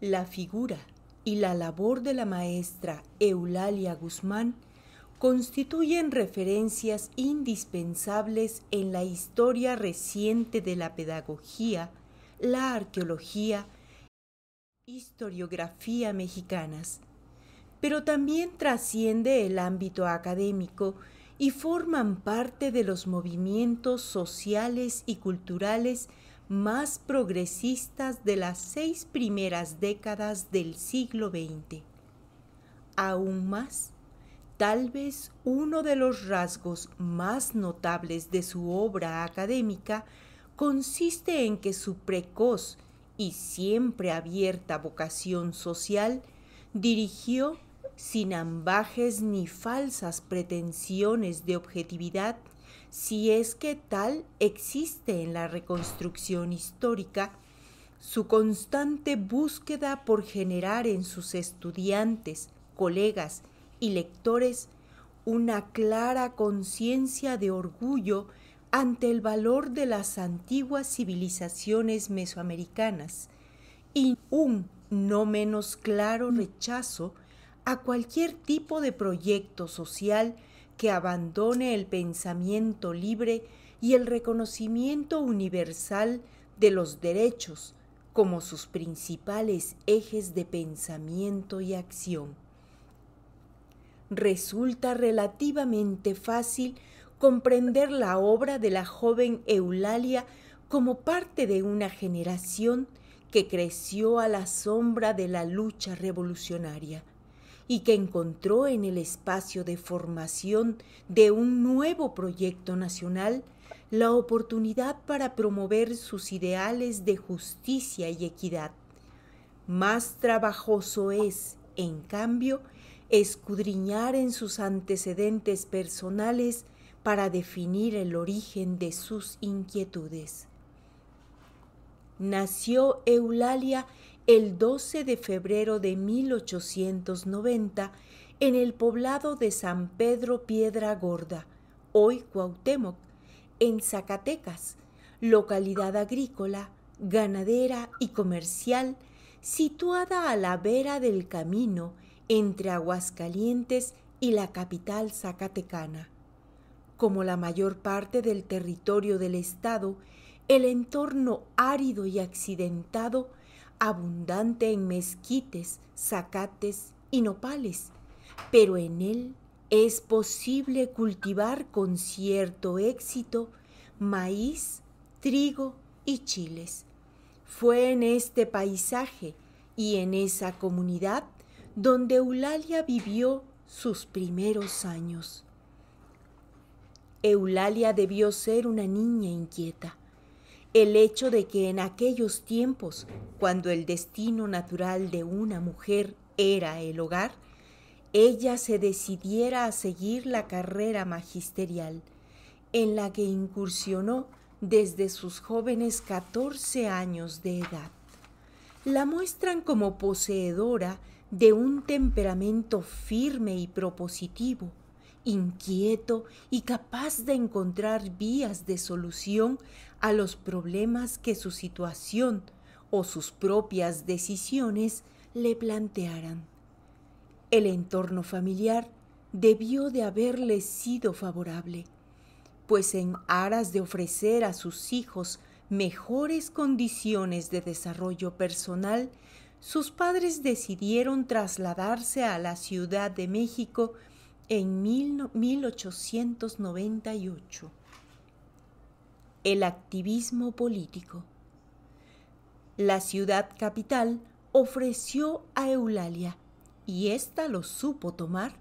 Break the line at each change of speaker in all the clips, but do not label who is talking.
la figura y la labor de la maestra Eulalia Guzmán constituyen referencias indispensables en la historia reciente de la pedagogía, la arqueología, historiografía mexicanas, pero también trasciende el ámbito académico y forman parte de los movimientos sociales y culturales más progresistas de las seis primeras décadas del siglo XX. Aún más, tal vez uno de los rasgos más notables de su obra académica consiste en que su precoz y siempre abierta vocación social dirigió, sin ambajes ni falsas pretensiones de objetividad, si es que tal existe en la reconstrucción histórica, su constante búsqueda por generar en sus estudiantes, colegas y lectores una clara conciencia de orgullo ante el valor de las antiguas civilizaciones mesoamericanas y un no menos claro rechazo a cualquier tipo de proyecto social que abandone el pensamiento libre y el reconocimiento universal de los derechos como sus principales ejes de pensamiento y acción. Resulta relativamente fácil comprender la obra de la joven Eulalia como parte de una generación que creció a la sombra de la lucha revolucionaria y que encontró en el espacio de formación de un nuevo proyecto nacional la oportunidad para promover sus ideales de justicia y equidad. Más trabajoso es, en cambio, escudriñar en sus antecedentes personales para definir el origen de sus inquietudes. Nació Eulalia el 12 de febrero de 1890 en el poblado de San Pedro Piedra Gorda, hoy Cuauhtémoc, en Zacatecas, localidad agrícola, ganadera y comercial situada a la vera del camino entre Aguascalientes y la capital zacatecana. Como la mayor parte del territorio del estado, el entorno árido y accidentado abundante en mezquites, zacates y nopales, pero en él es posible cultivar con cierto éxito maíz, trigo y chiles. Fue en este paisaje y en esa comunidad donde Eulalia vivió sus primeros años. Eulalia debió ser una niña inquieta, el hecho de que en aquellos tiempos, cuando el destino natural de una mujer era el hogar, ella se decidiera a seguir la carrera magisterial, en la que incursionó desde sus jóvenes 14 años de edad. La muestran como poseedora de un temperamento firme y propositivo, inquieto y capaz de encontrar vías de solución a los problemas que su situación o sus propias decisiones le plantearan. El entorno familiar debió de haberle sido favorable, pues en aras de ofrecer a sus hijos mejores condiciones de desarrollo personal, sus padres decidieron trasladarse a la Ciudad de México en 1898 el activismo político. La ciudad capital ofreció a Eulalia, y ésta lo supo tomar,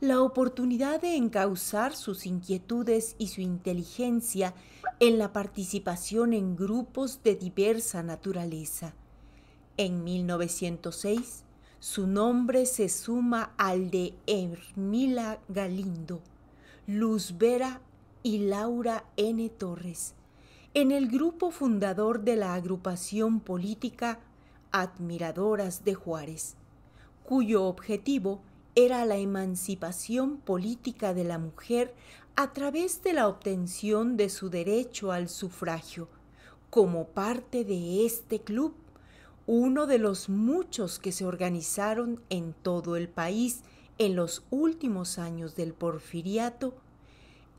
la oportunidad de encauzar sus inquietudes y su inteligencia en la participación en grupos de diversa naturaleza. En 1906, su nombre se suma al de Ermila Galindo, Luz Vera y Laura N. Torres, en el grupo fundador de la agrupación política Admiradoras de Juárez, cuyo objetivo era la emancipación política de la mujer a través de la obtención de su derecho al sufragio, como parte de este club, uno de los muchos que se organizaron en todo el país en los últimos años del porfiriato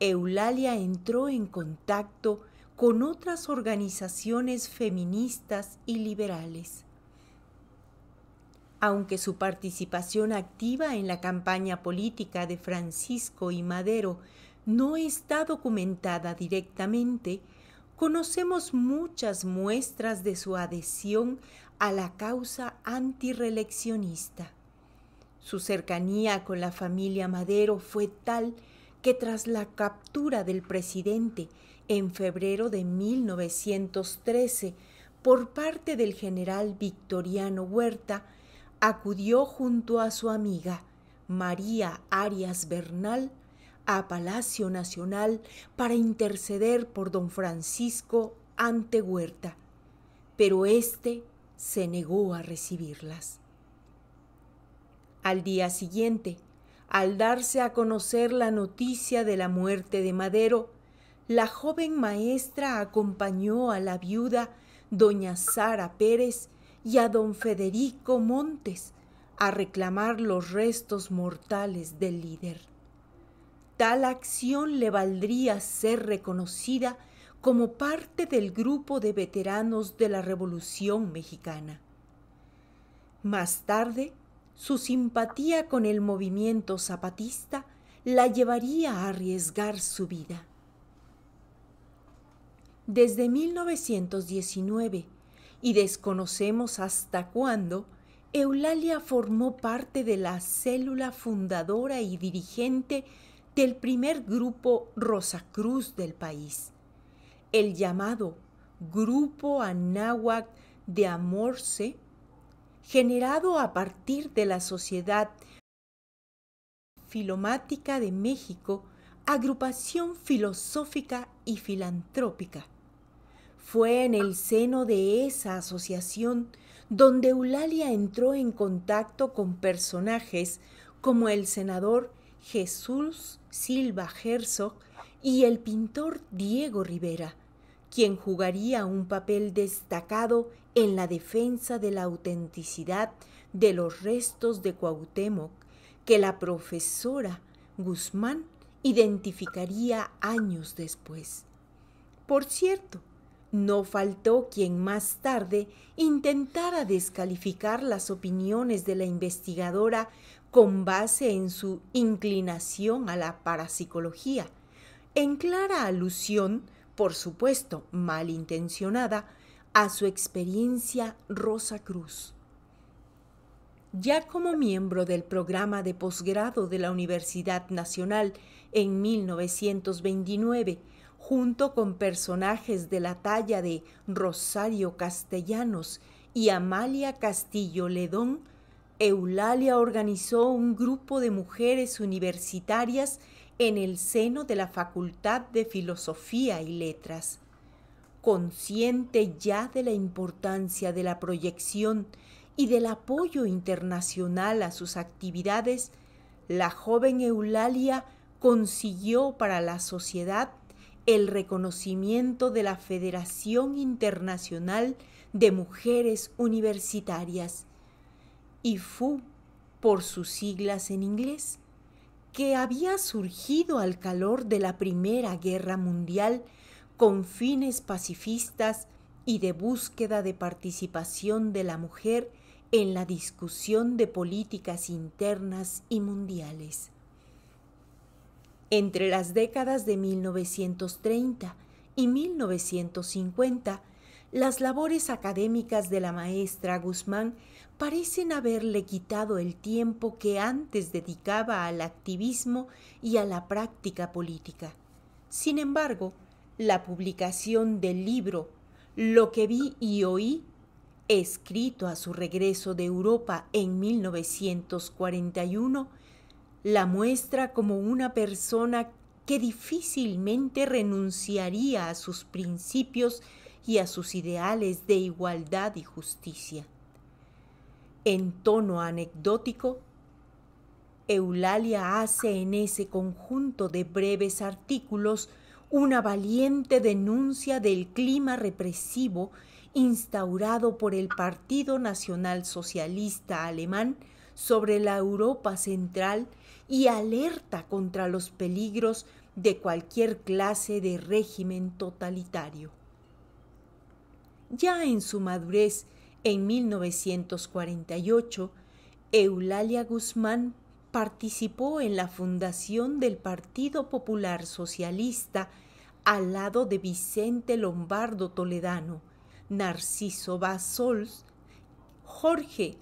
Eulalia entró en contacto con otras organizaciones feministas y liberales. Aunque su participación activa en la campaña política de Francisco y Madero no está documentada directamente, conocemos muchas muestras de su adhesión a la causa antireleccionista. Su cercanía con la familia Madero fue tal que tras la captura del presidente en febrero de 1913 por parte del general Victoriano Huerta, acudió junto a su amiga María Arias Bernal a Palacio Nacional para interceder por don Francisco ante Huerta, pero éste se negó a recibirlas. Al día siguiente, al darse a conocer la noticia de la muerte de Madero, la joven maestra acompañó a la viuda doña Sara Pérez y a don Federico Montes a reclamar los restos mortales del líder. Tal acción le valdría ser reconocida como parte del grupo de veteranos de la Revolución Mexicana. Más tarde, su simpatía con el movimiento zapatista la llevaría a arriesgar su vida. Desde 1919, y desconocemos hasta cuándo, Eulalia formó parte de la célula fundadora y dirigente del primer grupo Rosacruz del país, el llamado Grupo Anáhuac de Amorce generado a partir de la Sociedad Filomática de México, agrupación filosófica y filantrópica. Fue en el seno de esa asociación donde Eulalia entró en contacto con personajes como el senador Jesús Silva Herzog y el pintor Diego Rivera, quien jugaría un papel destacado en la defensa de la autenticidad de los restos de Cuauhtémoc que la profesora Guzmán identificaría años después. Por cierto, no faltó quien más tarde intentara descalificar las opiniones de la investigadora con base en su inclinación a la parapsicología, en clara alusión, por supuesto malintencionada, a su experiencia Rosa Cruz. Ya como miembro del programa de posgrado de la Universidad Nacional en 1929, junto con personajes de la talla de Rosario Castellanos y Amalia Castillo Ledón, Eulalia organizó un grupo de mujeres universitarias en el seno de la Facultad de Filosofía y Letras consciente ya de la importancia de la proyección y del apoyo internacional a sus actividades, la joven Eulalia consiguió para la sociedad el reconocimiento de la Federación Internacional de Mujeres Universitarias, y fue, por sus siglas en inglés, que había surgido al calor de la Primera Guerra Mundial con fines pacifistas y de búsqueda de participación de la mujer en la discusión de políticas internas y mundiales. Entre las décadas de 1930 y 1950, las labores académicas de la maestra Guzmán parecen haberle quitado el tiempo que antes dedicaba al activismo y a la práctica política. Sin embargo, la publicación del libro Lo que vi y oí, escrito a su regreso de Europa en 1941, la muestra como una persona que difícilmente renunciaría a sus principios y a sus ideales de igualdad y justicia. En tono anecdótico, Eulalia hace en ese conjunto de breves artículos una valiente denuncia del clima represivo instaurado por el Partido Nacional Socialista Alemán sobre la Europa Central y alerta contra los peligros de cualquier clase de régimen totalitario. Ya en su madurez, en 1948, Eulalia Guzmán participó en la fundación del Partido Popular Socialista al lado de Vicente Lombardo Toledano, Narciso Basols, Jorge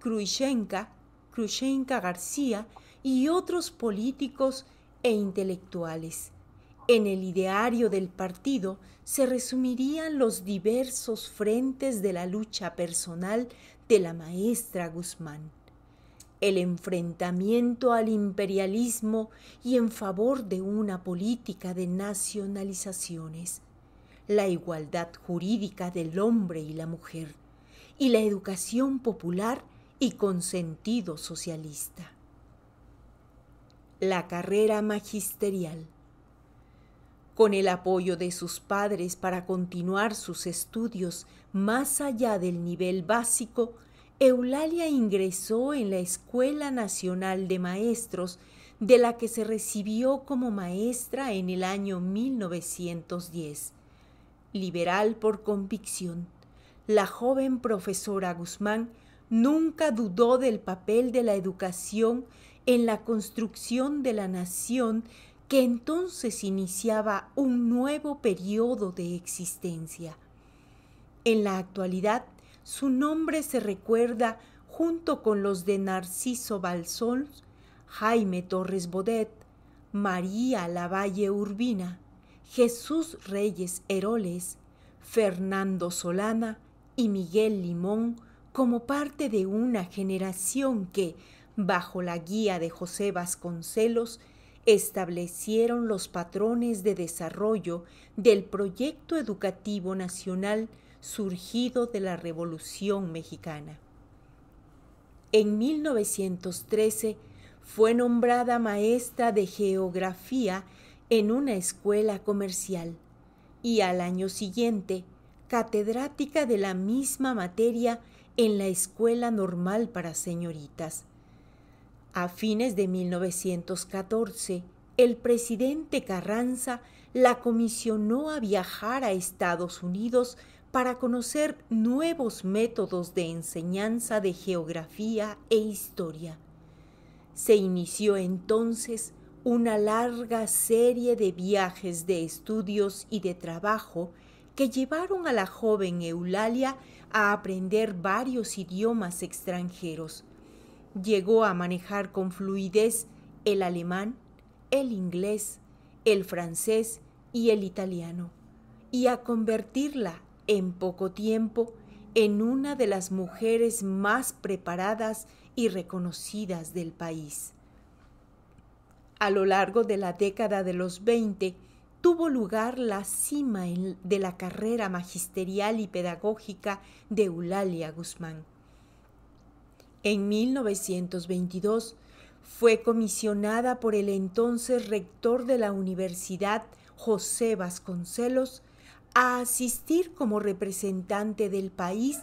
Krushenka, Krushenka García y otros políticos e intelectuales. En el ideario del partido se resumirían los diversos frentes de la lucha personal de la maestra Guzmán el enfrentamiento al imperialismo y en favor de una política de nacionalizaciones, la igualdad jurídica del hombre y la mujer, y la educación popular y con sentido socialista. La carrera magisterial. Con el apoyo de sus padres para continuar sus estudios más allá del nivel básico, Eulalia ingresó en la Escuela Nacional de Maestros, de la que se recibió como maestra en el año 1910. Liberal por convicción, la joven profesora Guzmán nunca dudó del papel de la educación en la construcción de la nación que entonces iniciaba un nuevo periodo de existencia. En la actualidad, su nombre se recuerda junto con los de Narciso Balsols, Jaime Torres Bodet, María Lavalle Urbina, Jesús Reyes Heroles, Fernando Solana y Miguel Limón como parte de una generación que, bajo la guía de José Vasconcelos, establecieron los patrones de desarrollo del proyecto educativo nacional surgido de la Revolución Mexicana. En 1913 fue nombrada maestra de geografía en una escuela comercial y al año siguiente catedrática de la misma materia en la Escuela Normal para Señoritas. A fines de 1914, el presidente Carranza la comisionó a viajar a Estados Unidos para conocer nuevos métodos de enseñanza de geografía e historia. Se inició entonces una larga serie de viajes de estudios y de trabajo que llevaron a la joven Eulalia a aprender varios idiomas extranjeros. Llegó a manejar con fluidez el alemán, el inglés, el francés y el italiano, y a convertirla en poco tiempo en una de las mujeres más preparadas y reconocidas del país. A lo largo de la década de los 20 tuvo lugar la cima de la carrera magisterial y pedagógica de Eulalia Guzmán. En 1922 fue comisionada por el entonces rector de la universidad José Vasconcelos a asistir como representante del país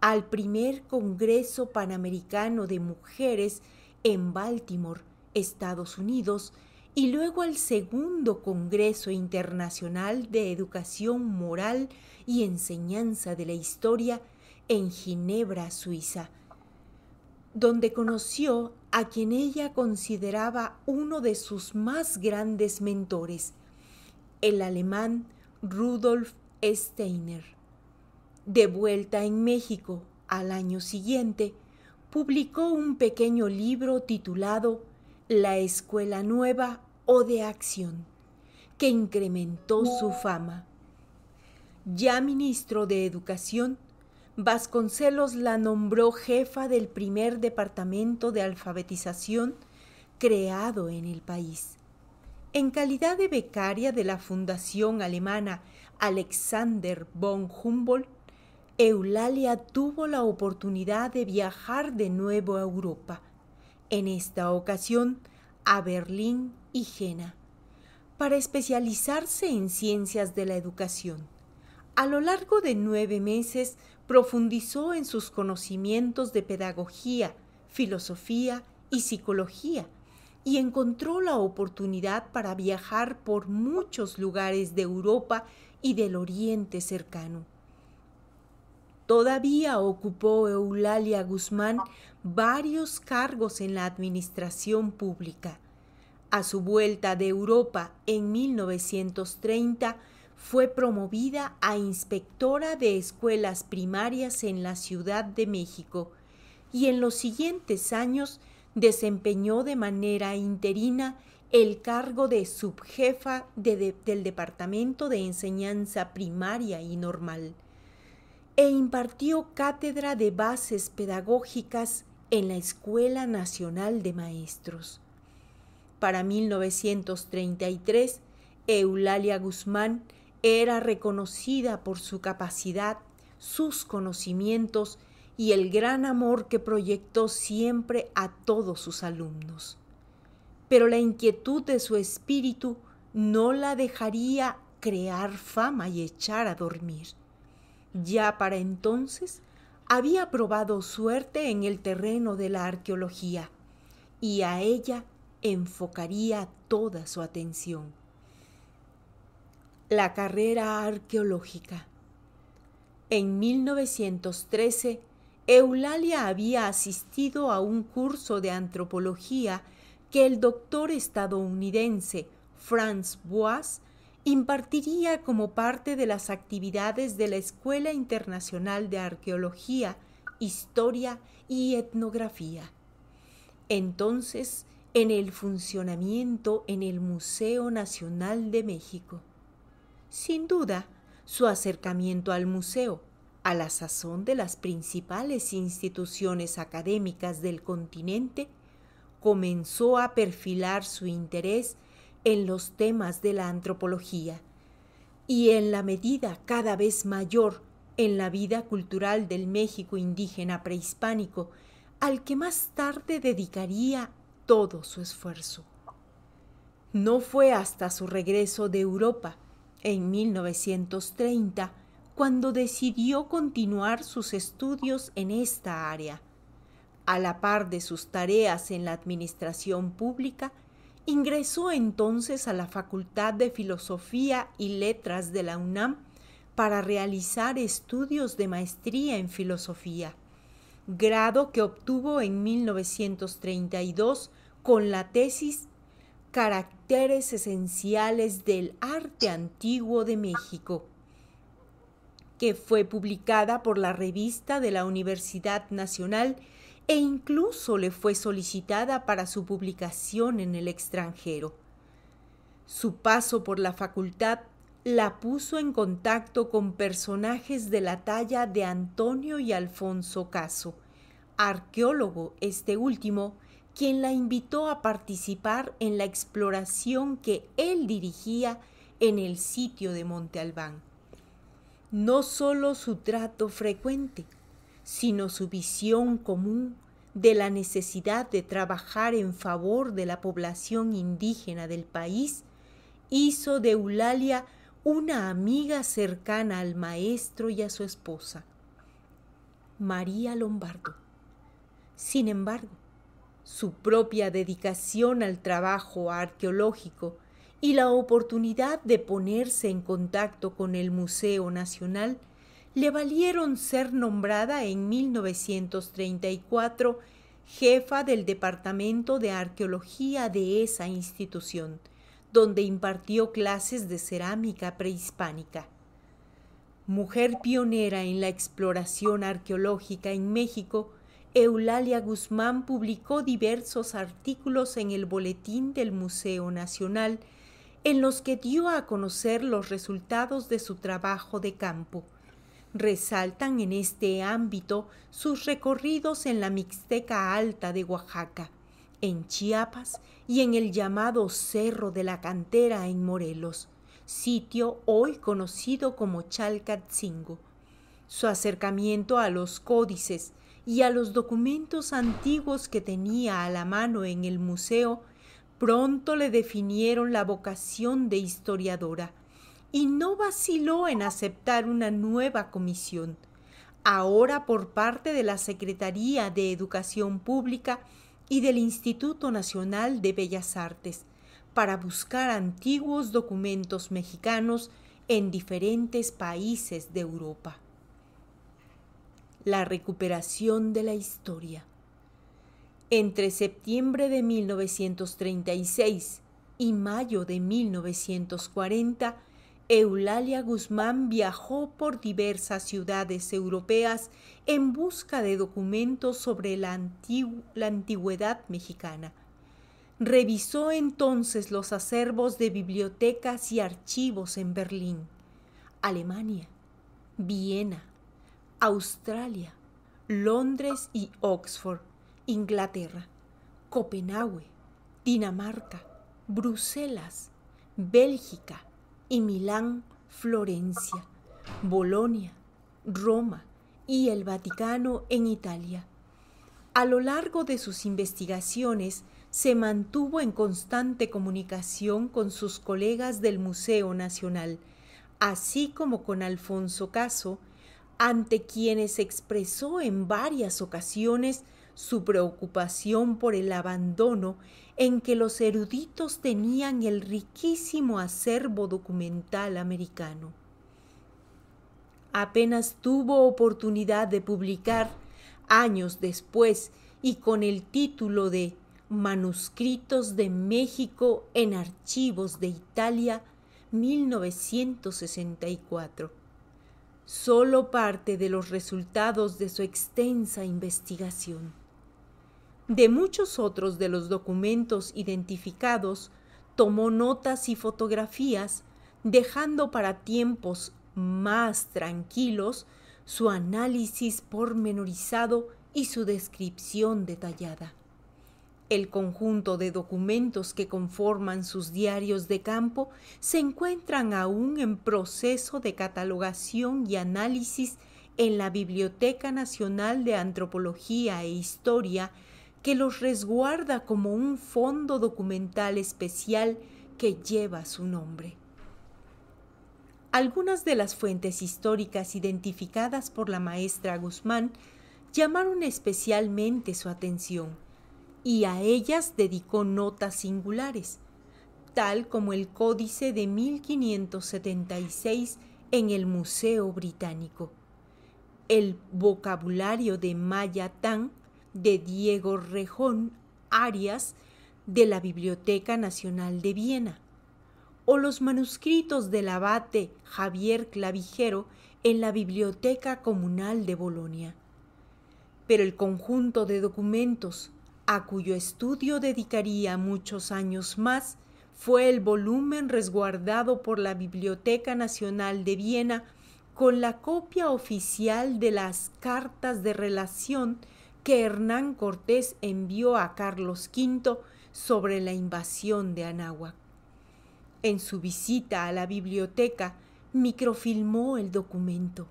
al primer Congreso Panamericano de Mujeres en Baltimore, Estados Unidos, y luego al segundo Congreso Internacional de Educación Moral y Enseñanza de la Historia en Ginebra, Suiza, donde conoció a quien ella consideraba uno de sus más grandes mentores, el alemán Rudolf Steiner. De vuelta en México al año siguiente, publicó un pequeño libro titulado La Escuela Nueva o de Acción, que incrementó su fama. Ya ministro de Educación, Vasconcelos la nombró jefa del primer departamento de alfabetización creado en el país en calidad de becaria de la Fundación Alemana Alexander von Humboldt, Eulalia tuvo la oportunidad de viajar de nuevo a Europa, en esta ocasión a Berlín y Jena, para especializarse en ciencias de la educación. A lo largo de nueve meses profundizó en sus conocimientos de pedagogía, filosofía y psicología, y encontró la oportunidad para viajar por muchos lugares de Europa y del Oriente cercano. Todavía ocupó Eulalia Guzmán varios cargos en la administración pública. A su vuelta de Europa en 1930, fue promovida a inspectora de escuelas primarias en la Ciudad de México y en los siguientes años desempeñó de manera interina el cargo de subjefa del Departamento de Enseñanza Primaria y Normal e impartió cátedra de bases pedagógicas en la Escuela Nacional de Maestros. Para 1933, Eulalia Guzmán era reconocida por su capacidad, sus conocimientos y el gran amor que proyectó siempre a todos sus alumnos. Pero la inquietud de su espíritu no la dejaría crear fama y echar a dormir. Ya para entonces había probado suerte en el terreno de la arqueología y a ella enfocaría toda su atención. La carrera arqueológica. En 1913 Eulalia había asistido a un curso de antropología que el doctor estadounidense Franz Boas impartiría como parte de las actividades de la Escuela Internacional de Arqueología, Historia y Etnografía. Entonces, en el funcionamiento en el Museo Nacional de México. Sin duda, su acercamiento al museo a la sazón de las principales instituciones académicas del continente, comenzó a perfilar su interés en los temas de la antropología y en la medida cada vez mayor en la vida cultural del México indígena prehispánico, al que más tarde dedicaría todo su esfuerzo. No fue hasta su regreso de Europa, en 1930, cuando decidió continuar sus estudios en esta área. A la par de sus tareas en la administración pública, ingresó entonces a la Facultad de Filosofía y Letras de la UNAM para realizar estudios de maestría en filosofía, grado que obtuvo en 1932 con la tesis Caracteres Esenciales del Arte Antiguo de México que fue publicada por la revista de la Universidad Nacional e incluso le fue solicitada para su publicación en el extranjero. Su paso por la facultad la puso en contacto con personajes de la talla de Antonio y Alfonso Caso, arqueólogo este último, quien la invitó a participar en la exploración que él dirigía en el sitio de Monte Albán no solo su trato frecuente, sino su visión común de la necesidad de trabajar en favor de la población indígena del país, hizo de Eulalia una amiga cercana al maestro y a su esposa, María Lombardo. Sin embargo, su propia dedicación al trabajo arqueológico y la oportunidad de ponerse en contacto con el Museo Nacional le valieron ser nombrada en 1934 jefa del Departamento de Arqueología de esa institución, donde impartió clases de cerámica prehispánica. Mujer pionera en la exploración arqueológica en México, Eulalia Guzmán publicó diversos artículos en el Boletín del Museo Nacional en los que dio a conocer los resultados de su trabajo de campo. Resaltan en este ámbito sus recorridos en la Mixteca Alta de Oaxaca, en Chiapas y en el llamado Cerro de la Cantera en Morelos, sitio hoy conocido como Chalcatzingo. Su acercamiento a los códices y a los documentos antiguos que tenía a la mano en el museo Pronto le definieron la vocación de historiadora y no vaciló en aceptar una nueva comisión. Ahora por parte de la Secretaría de Educación Pública y del Instituto Nacional de Bellas Artes, para buscar antiguos documentos mexicanos en diferentes países de Europa. La recuperación de la historia. Entre septiembre de 1936 y mayo de 1940, Eulalia Guzmán viajó por diversas ciudades europeas en busca de documentos sobre la, la, antigüedad mexicana. Revisó entonces los acervos de bibliotecas y archivos en Berlín, Alemania, Viena, Australia, Londres y Oxford Inglaterra, Copenhague, Dinamarca, Bruselas, Bélgica y Milán, Florencia, Bolonia, Roma y el Vaticano en Italia. A lo largo de sus investigaciones se mantuvo en constante comunicación con sus colegas del Museo Nacional, así como con Alfonso Caso, ante quienes expresó en varias ocasiones su preocupación por el abandono en que los eruditos tenían el riquísimo acervo documental americano. Apenas tuvo oportunidad de publicar, años después, y con el título de Manuscritos de México en Archivos de Italia, 1964. Solo parte de los resultados de su extensa investigación. De muchos otros de los documentos identificados, tomó notas y fotografías, dejando para tiempos más tranquilos su análisis pormenorizado y su descripción detallada. El conjunto de documentos que conforman sus diarios de campo se encuentran aún en proceso de catalogación y análisis en la Biblioteca Nacional de Antropología e Historia que los resguarda como un fondo documental especial que lleva su nombre. Algunas de las fuentes históricas identificadas por la maestra Guzmán llamaron especialmente su atención y a ellas dedicó notas singulares, tal como el Códice de 1576 en el Museo Británico, el vocabulario de Mayatán de Diego Rejón Arias de la Biblioteca Nacional de Viena, o los manuscritos del abate Javier Clavijero en la Biblioteca Comunal de Bolonia. Pero el conjunto de documentos a cuyo estudio dedicaría muchos años más fue el volumen resguardado por la Biblioteca Nacional de Viena con la copia oficial de las cartas de relación que Hernán Cortés envió a Carlos V sobre la invasión de Anáhuac. En su visita a la biblioteca, microfilmó el documento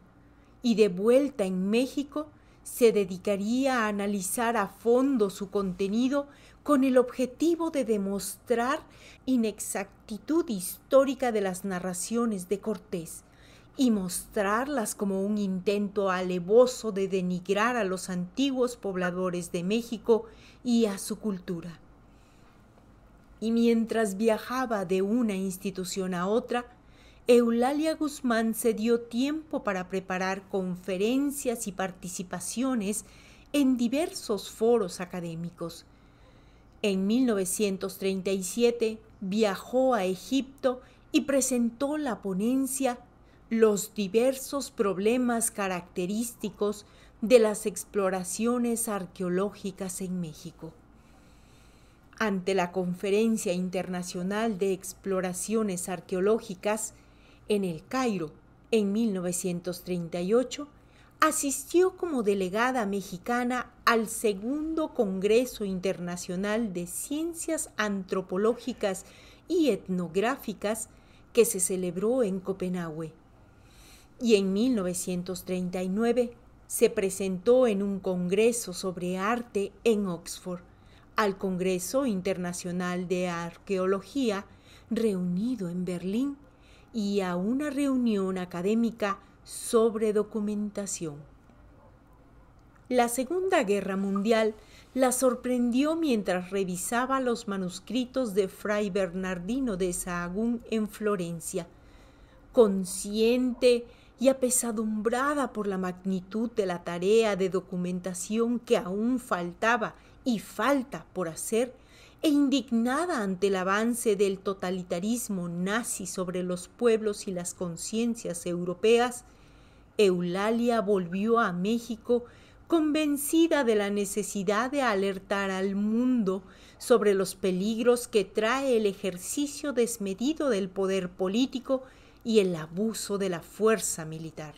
y de vuelta en México se dedicaría a analizar a fondo su contenido con el objetivo de demostrar inexactitud histórica de las narraciones de Cortés y mostrarlas como un intento alevoso de denigrar a los antiguos pobladores de México y a su cultura. Y mientras viajaba de una institución a otra, Eulalia Guzmán se dio tiempo para preparar conferencias y participaciones en diversos foros académicos. En 1937 viajó a Egipto y presentó la ponencia los diversos problemas característicos de las exploraciones arqueológicas en México. Ante la Conferencia Internacional de Exploraciones Arqueológicas en el Cairo en 1938, asistió como delegada mexicana al Segundo Congreso Internacional de Ciencias Antropológicas y Etnográficas que se celebró en Copenhague y en 1939 se presentó en un congreso sobre arte en Oxford, al Congreso Internacional de Arqueología reunido en Berlín y a una reunión académica sobre documentación. La Segunda Guerra Mundial la sorprendió mientras revisaba los manuscritos de Fray Bernardino de Sahagún en Florencia. Consciente y apesadumbrada por la magnitud de la tarea de documentación que aún faltaba y falta por hacer, e indignada ante el avance del totalitarismo nazi sobre los pueblos y las conciencias europeas, Eulalia volvió a México convencida de la necesidad de alertar al mundo sobre los peligros que trae el ejercicio desmedido del poder político y el abuso de la fuerza militar.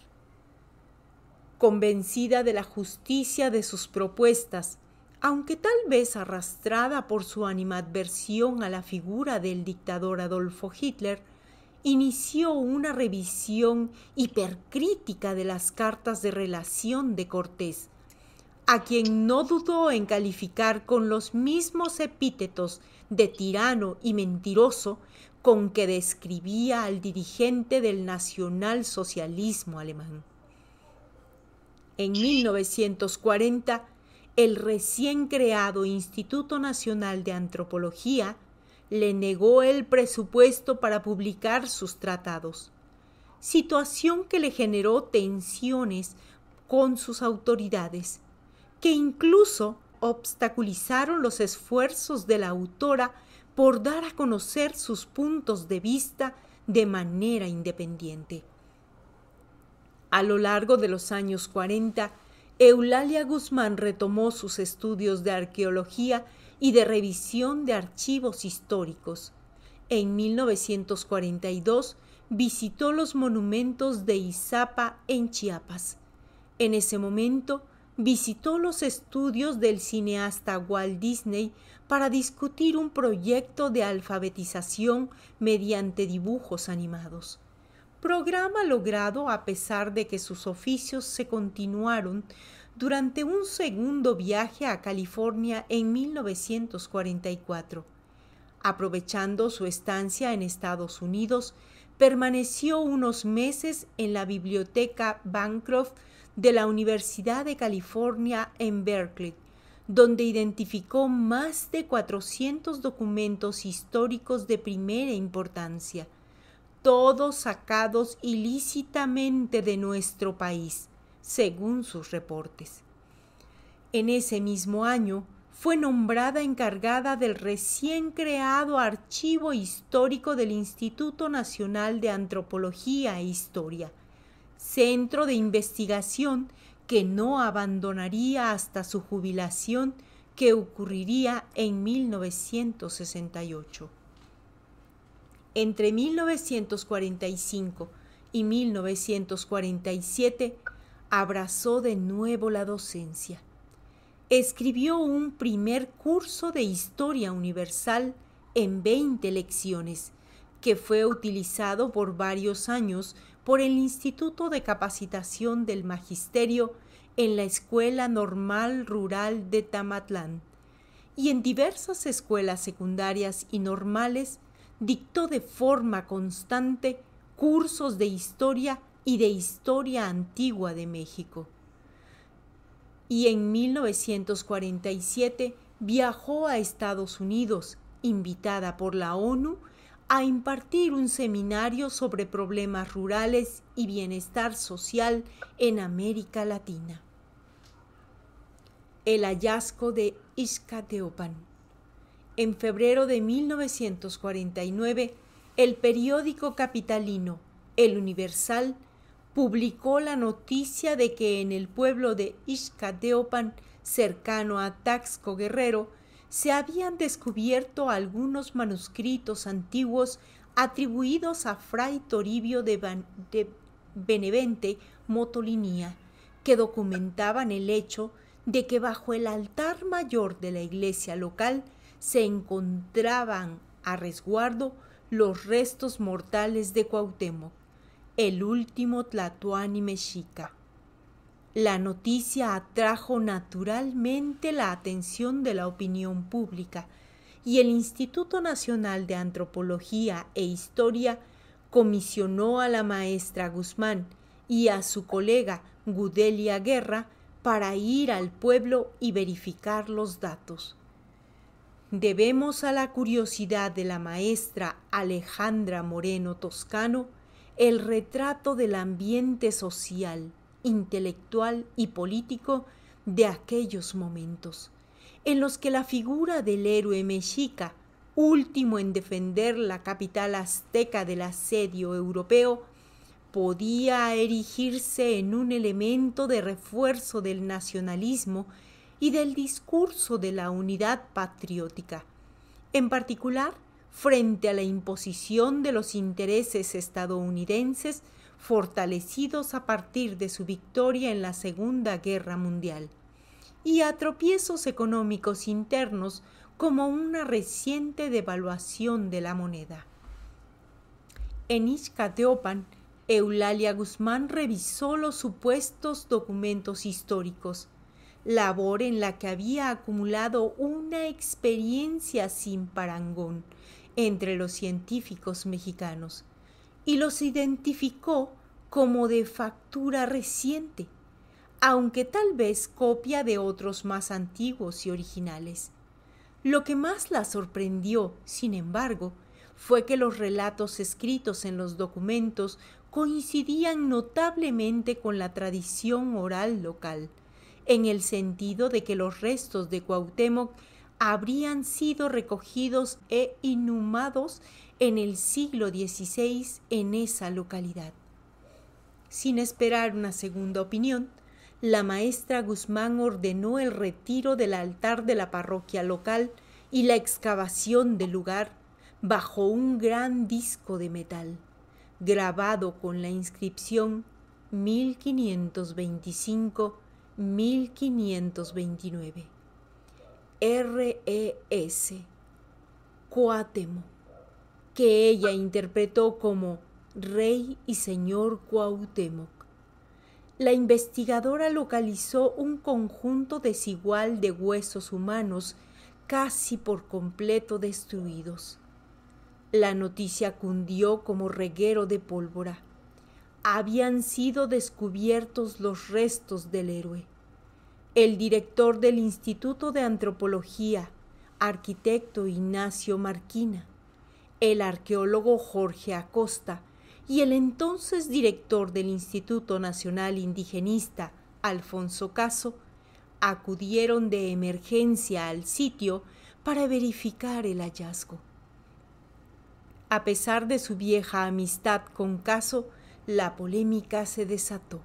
Convencida de la justicia de sus propuestas, aunque tal vez arrastrada por su animadversión a la figura del dictador Adolfo Hitler, inició una revisión hipercrítica de las cartas de relación de Cortés, a quien no dudó en calificar con los mismos epítetos de tirano y mentiroso con que describía al dirigente del nacionalsocialismo alemán. En 1940, el recién creado Instituto Nacional de Antropología le negó el presupuesto para publicar sus tratados, situación que le generó tensiones con sus autoridades, que incluso obstaculizaron los esfuerzos de la autora por dar a conocer sus puntos de vista de manera independiente. A lo largo de los años 40, Eulalia Guzmán retomó sus estudios de arqueología y de revisión de archivos históricos. En 1942 visitó los monumentos de Izapa en Chiapas. En ese momento visitó los estudios del cineasta Walt Disney para discutir un proyecto de alfabetización mediante dibujos animados. Programa logrado a pesar de que sus oficios se continuaron durante un segundo viaje a California en 1944. Aprovechando su estancia en Estados Unidos, permaneció unos meses en la biblioteca Bancroft de la Universidad de California en Berkeley, donde identificó más de 400 documentos históricos de primera importancia, todos sacados ilícitamente de nuestro país, según sus reportes. En ese mismo año, fue nombrada encargada del recién creado Archivo Histórico del Instituto Nacional de Antropología e Historia, centro de investigación que no abandonaría hasta su jubilación que ocurriría en 1968. Entre 1945 y 1947 abrazó de nuevo la docencia. Escribió un primer curso de historia universal en 20 lecciones, que fue utilizado por varios años por el Instituto de Capacitación del Magisterio en la Escuela Normal Rural de Tamatlán y en diversas escuelas secundarias y normales dictó de forma constante cursos de historia y de historia antigua de México. Y en 1947 viajó a Estados Unidos, invitada por la ONU a impartir un seminario sobre problemas rurales y bienestar social en América Latina. El hallazgo de Ixcateopan. En febrero de 1949, el periódico capitalino El Universal publicó la noticia de que en el pueblo de Ixcateopan, cercano a Taxco Guerrero, se habían descubierto algunos manuscritos antiguos atribuidos a Fray Toribio de, Benevente Motolinía, que documentaban el hecho de que bajo el altar mayor de la iglesia local se encontraban a resguardo los restos mortales de Cuauhtémoc, el último tlatoani mexica. La noticia atrajo naturalmente la atención de la opinión pública y el Instituto Nacional de Antropología e Historia comisionó a la maestra Guzmán y a su colega Gudelia Guerra para ir al pueblo y verificar los datos. Debemos a la curiosidad de la maestra Alejandra Moreno Toscano el retrato del ambiente social intelectual y político de aquellos momentos, en los que la figura del héroe mexica, último en defender la capital azteca del asedio europeo, podía erigirse en un elemento de refuerzo del nacionalismo y del discurso de la unidad patriótica, en particular frente a la imposición de los intereses estadounidenses fortalecidos a partir de su victoria en la Segunda Guerra Mundial, y a tropiezos económicos internos como una reciente devaluación de la moneda. En Ixcateopan, Eulalia Guzmán revisó los supuestos documentos históricos, labor en la que había acumulado una experiencia sin parangón entre los científicos mexicanos y los identificó como de factura reciente, aunque tal vez copia de otros más antiguos y originales. Lo que más la sorprendió, sin embargo, fue que los relatos escritos en los documentos coincidían notablemente con la tradición oral local, en el sentido de que los restos de Cuauhtémoc habrían sido recogidos e inhumados en el siglo XVI en esa localidad. Sin esperar una segunda opinión, la maestra Guzmán ordenó el retiro del altar de la parroquia local y la excavación del lugar bajo un gran disco de metal, grabado con la inscripción 1525-1529. RES Coatemo que ella interpretó como Rey y Señor Cuauhtémoc. La investigadora localizó un conjunto desigual de huesos humanos casi por completo destruidos. La noticia cundió como reguero de pólvora. Habían sido descubiertos los restos del héroe. El director del Instituto de Antropología, arquitecto Ignacio Marquina, el arqueólogo Jorge Acosta y el entonces director del Instituto Nacional Indigenista, Alfonso Caso, acudieron de emergencia al sitio para verificar el hallazgo. A pesar de su vieja amistad con Caso, la polémica se desató.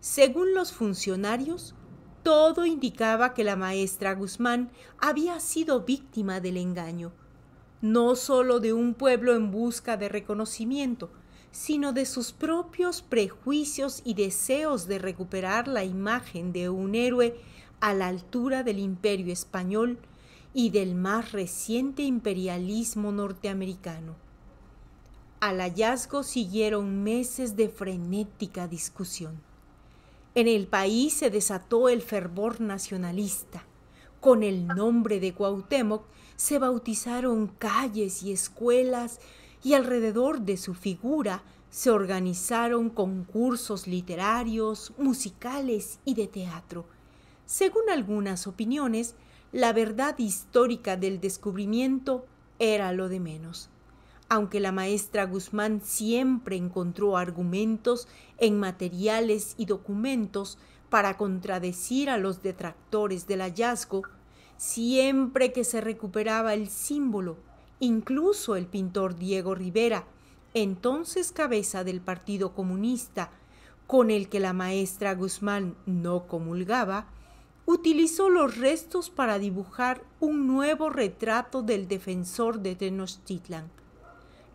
Según los funcionarios, todo indicaba que la maestra Guzmán había sido víctima del engaño no sólo de un pueblo en busca de reconocimiento, sino de sus propios prejuicios y deseos de recuperar la imagen de un héroe a la altura del imperio español y del más reciente imperialismo norteamericano. Al hallazgo siguieron meses de frenética discusión. En el país se desató el fervor nacionalista. Con el nombre de Cuauhtémoc se bautizaron calles y escuelas y alrededor de su figura se organizaron concursos literarios, musicales y de teatro. Según algunas opiniones, la verdad histórica del descubrimiento era lo de menos. Aunque la maestra Guzmán siempre encontró argumentos en materiales y documentos para contradecir a los detractores del hallazgo, Siempre que se recuperaba el símbolo, incluso el pintor Diego Rivera, entonces cabeza del Partido Comunista, con el que la maestra Guzmán no comulgaba, utilizó los restos para dibujar un nuevo retrato del defensor de Tenochtitlan.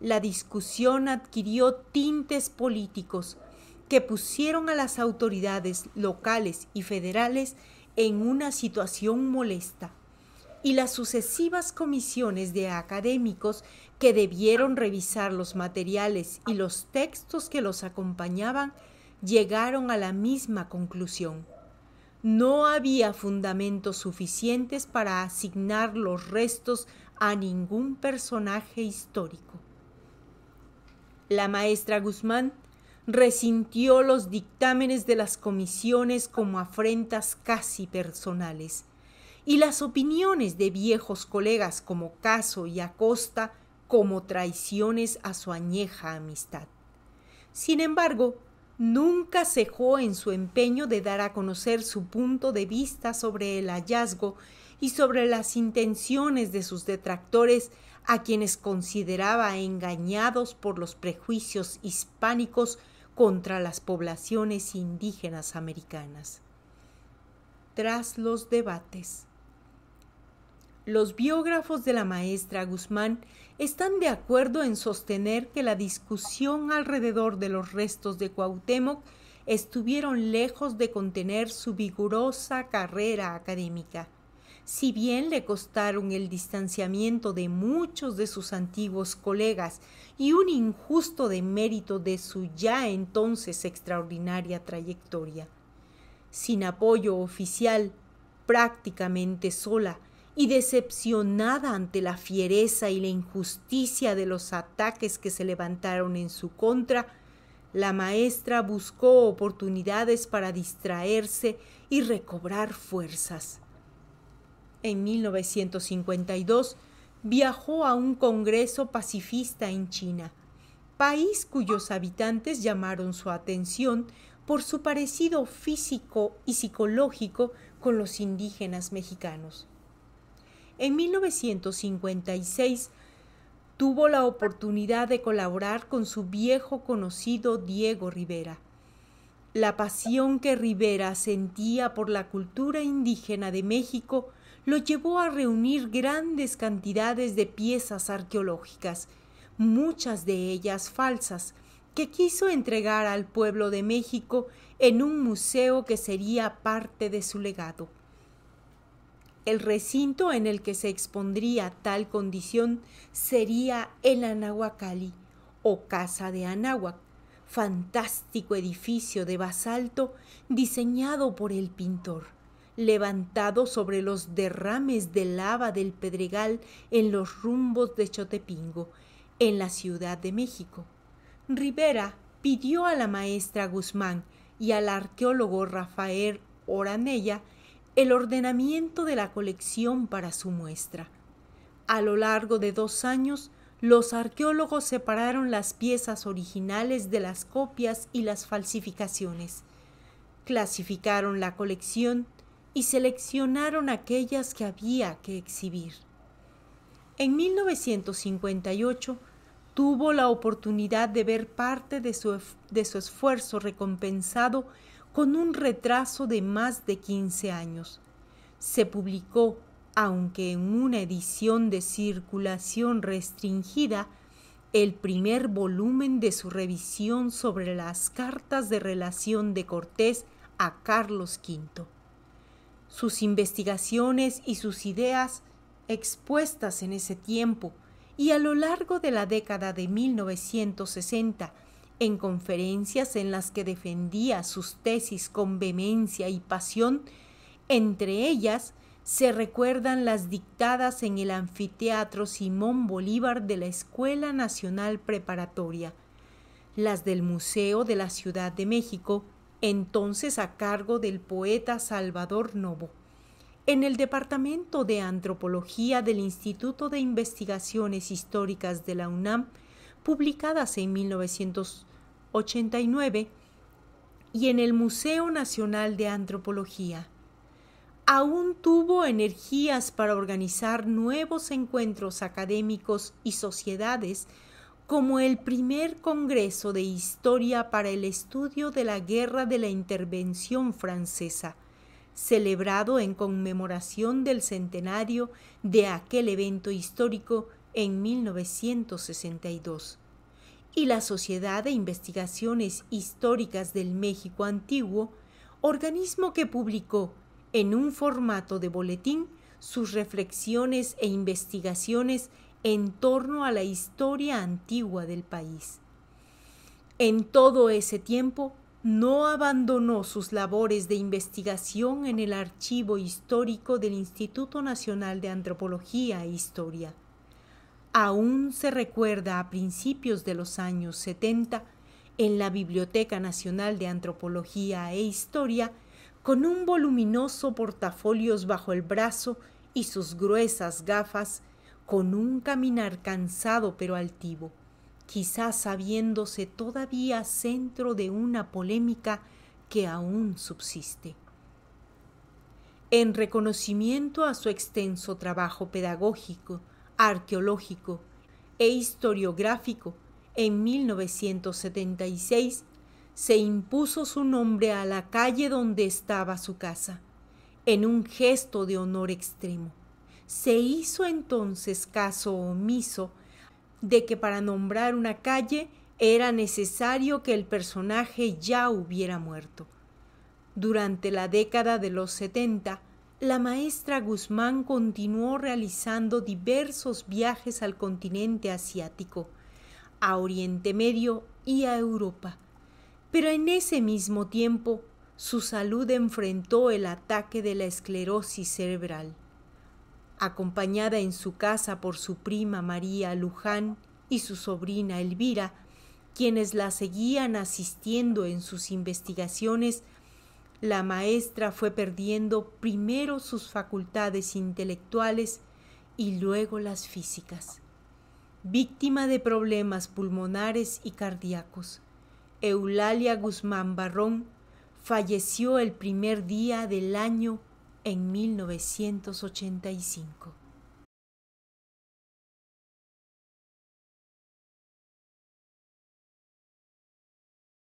La discusión adquirió tintes políticos que pusieron a las autoridades locales y federales en una situación molesta y las sucesivas comisiones de académicos que debieron revisar los materiales y los textos que los acompañaban llegaron a la misma conclusión. No había fundamentos suficientes para asignar los restos a ningún personaje histórico. La maestra Guzmán resintió los dictámenes de las comisiones como afrentas casi personales, y las opiniones de viejos colegas como Caso y Acosta como traiciones a su añeja amistad. Sin embargo, nunca cejó en su empeño de dar a conocer su punto de vista sobre el hallazgo y sobre las intenciones de sus detractores a quienes consideraba engañados por los prejuicios hispánicos contra las poblaciones indígenas americanas. Tras los debates, los biógrafos de la maestra Guzmán están de acuerdo en sostener que la discusión alrededor de los restos de Cuauhtémoc estuvieron lejos de contener su vigorosa carrera académica. Si bien le costaron el distanciamiento de muchos de sus antiguos colegas y un injusto demérito de su ya entonces extraordinaria trayectoria. Sin apoyo oficial, prácticamente sola, y decepcionada ante la fiereza y la injusticia de los ataques que se levantaron en su contra, la maestra buscó oportunidades para distraerse y recobrar fuerzas en 1952, viajó a un congreso pacifista en China, país cuyos habitantes llamaron su atención por su parecido físico y psicológico con los indígenas mexicanos. En 1956 tuvo la oportunidad de colaborar con su viejo conocido Diego Rivera. La pasión que Rivera sentía por la cultura indígena de México lo llevó a reunir grandes cantidades de piezas arqueológicas, muchas de ellas falsas, que quiso entregar al pueblo de México en un museo que sería parte de su legado. El recinto en el que se expondría tal condición sería el Anahuacalli, o Casa de Anahuac, fantástico edificio de basalto diseñado por el pintor levantado sobre los derrames de lava del Pedregal en los rumbos de Chotepingo, en la Ciudad de México. Rivera pidió a la maestra Guzmán y al arqueólogo Rafael Oranella el ordenamiento de la colección para su muestra. A lo largo de dos años, los arqueólogos separaron las piezas originales de las copias y las falsificaciones. Clasificaron la colección y seleccionaron aquellas que había que exhibir. En 1958 tuvo la oportunidad de ver parte de su, de su esfuerzo recompensado con un retraso de más de 15 años. Se publicó, aunque en una edición de circulación restringida, el primer volumen de su revisión sobre las cartas de relación de Cortés a Carlos V sus investigaciones y sus ideas expuestas en ese tiempo y a lo largo de la década de 1960 en conferencias en las que defendía sus tesis con vehemencia y pasión, entre ellas se recuerdan las dictadas en el anfiteatro Simón Bolívar de la Escuela Nacional Preparatoria, las del Museo de la Ciudad de México, entonces a cargo del poeta Salvador Novo. En el Departamento de Antropología del Instituto de Investigaciones Históricas de la UNAM, publicadas en 1989, y en el Museo Nacional de Antropología. Aún tuvo energías para organizar nuevos encuentros académicos y sociedades como el primer Congreso de Historia para el Estudio de la Guerra de la Intervención Francesa, celebrado en conmemoración del centenario de aquel evento histórico en 1962, y la Sociedad de Investigaciones Históricas del México Antiguo, organismo que publicó en un formato de boletín sus reflexiones e investigaciones en torno a la historia antigua del país. En todo ese tiempo no abandonó sus labores de investigación en el archivo histórico del Instituto Nacional de Antropología e Historia. Aún se recuerda a principios de los años 70 en la Biblioteca Nacional de Antropología e Historia con un voluminoso portafolios bajo el brazo y sus gruesas gafas con un caminar cansado pero altivo, quizás habiéndose todavía centro de una polémica que aún subsiste. En reconocimiento a su extenso trabajo pedagógico, arqueológico e historiográfico, en 1976 se impuso su nombre a la calle donde estaba su casa, en un gesto de honor extremo se hizo entonces caso omiso de que para nombrar una calle era necesario que el personaje ya hubiera muerto. Durante la década de los 70, la maestra Guzmán continuó realizando diversos viajes al continente asiático, a Oriente Medio y a Europa. Pero en ese mismo tiempo, su salud enfrentó el ataque de la esclerosis cerebral acompañada en su casa por su prima María Luján y su sobrina Elvira, quienes la seguían asistiendo en sus investigaciones, la maestra fue perdiendo primero sus facultades intelectuales y luego las físicas. Víctima de problemas pulmonares y cardíacos, Eulalia Guzmán Barrón falleció el primer día del año en 1985.